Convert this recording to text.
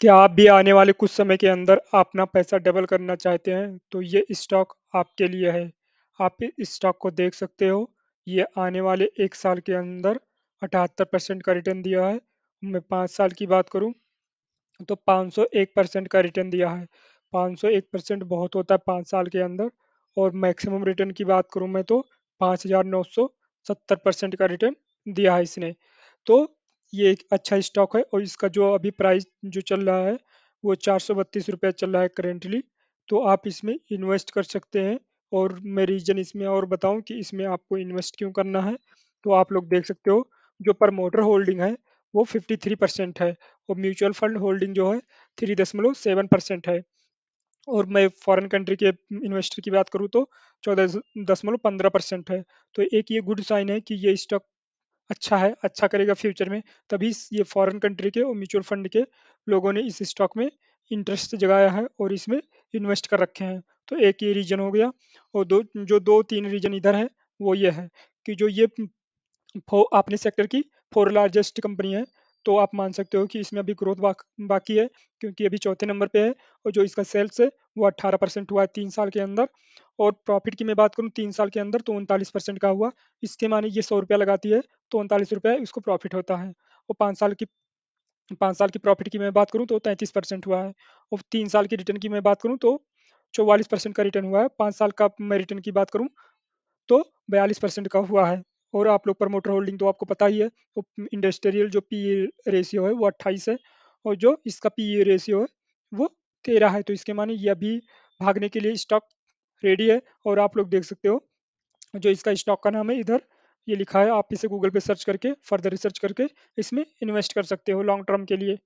क्या आप भी आने वाले कुछ समय के अंदर अपना पैसा डबल करना चाहते हैं तो ये स्टॉक आपके लिए है आप इस स्टॉक को देख सकते हो ये आने वाले एक साल के अंदर अठहत्तर परसेंट का रिटर्न दिया है मैं पाँच साल की बात करूँ तो पाँच सौ एक परसेंट का रिटर्न दिया है पाँच सौ एक परसेंट बहुत होता है पाँच साल के अंदर और मैक्सिमम रिटर्न की बात करूँ मैं तो पाँच हजार नौ सौ सत्तर परसेंट का रिटर्न दिया है इसने तो ये एक अच्छा स्टॉक है और इसका जो अभी प्राइस जो चल रहा है वो चार सौ बत्तीस रुपये चल रहा है करेंटली तो आप इसमें इन्वेस्ट कर सकते हैं और मैं रीजन इसमें और बताऊं कि इसमें आपको इन्वेस्ट क्यों करना है तो आप लोग देख सकते हो जो प्रमोटर होल्डिंग है वो 53 परसेंट है और म्यूचुअल फंड होल्डिंग जो है थ्री दशमलव सेवन परसेंट है और मैं फॉरेन कंट्री के इन्वेस्टर की बात करूँ तो चौदह दशमलव पंद्रह परसेंट है तो एक ये गुड साइन है कि ये स्टॉक अच्छा है अच्छा करेगा फ्यूचर में तभी ये फॉरेन कंट्री के और म्यूचुअल फंड के लोगों ने इस स्टॉक में इंटरेस्ट जगाया है और इसमें इन्वेस्ट कर रखे हैं तो एक ये रीजन हो गया और दो जो दो तीन रीजन इधर है वो ये है कि जो ये आपने सेक्टर की फोर लार्जेस्ट कंपनी है तो आप मान सकते हो कि इसमें अभी ग्रोथ बाक, बाकी है क्योंकि अभी चौथे नंबर पे है और जो इसका सेल्स है वो अट्ठारह परसेंट हुआ है तीन साल के अंदर और प्रॉफिट की मैं बात करूँ तीन साल के अंदर तो उनतालीस परसेंट का हुआ इसके माने ये सौ रुपया लगाती है तो उनतालीस रुपया उसको प्रॉफिट होता है और पाँच साल की पाँच साल की प्रॉफिट की मैं बात करूँ तो तैंतीस परसेंट हुआ है और तीन साल की रिटर्न की मैं बात करूँ तो चौवालीस परसेंट का रिटर्न हुआ है पाँच साल का मैं रिटर्न की बात करूँ तो बयालीस परसेंट का हुआ है और आप लोग प्रमोटर होल्डिंग तो आपको पता ही है तो इंडस्ट्रियल जो पी रेशियो e है वो अट्ठाईस है और जो इसका पी रेशियो e है वो तेरह है तो इसके माने ये अभी भागने के लिए स्टॉक रेडी है और आप लोग देख सकते हो जो इसका स्टॉक का नाम है इधर ये लिखा है आप इसे गूगल पे सर्च करके फर्दर रिसर्च करके इसमें इन्वेस्ट कर सकते हो लॉन्ग टर्म के लिए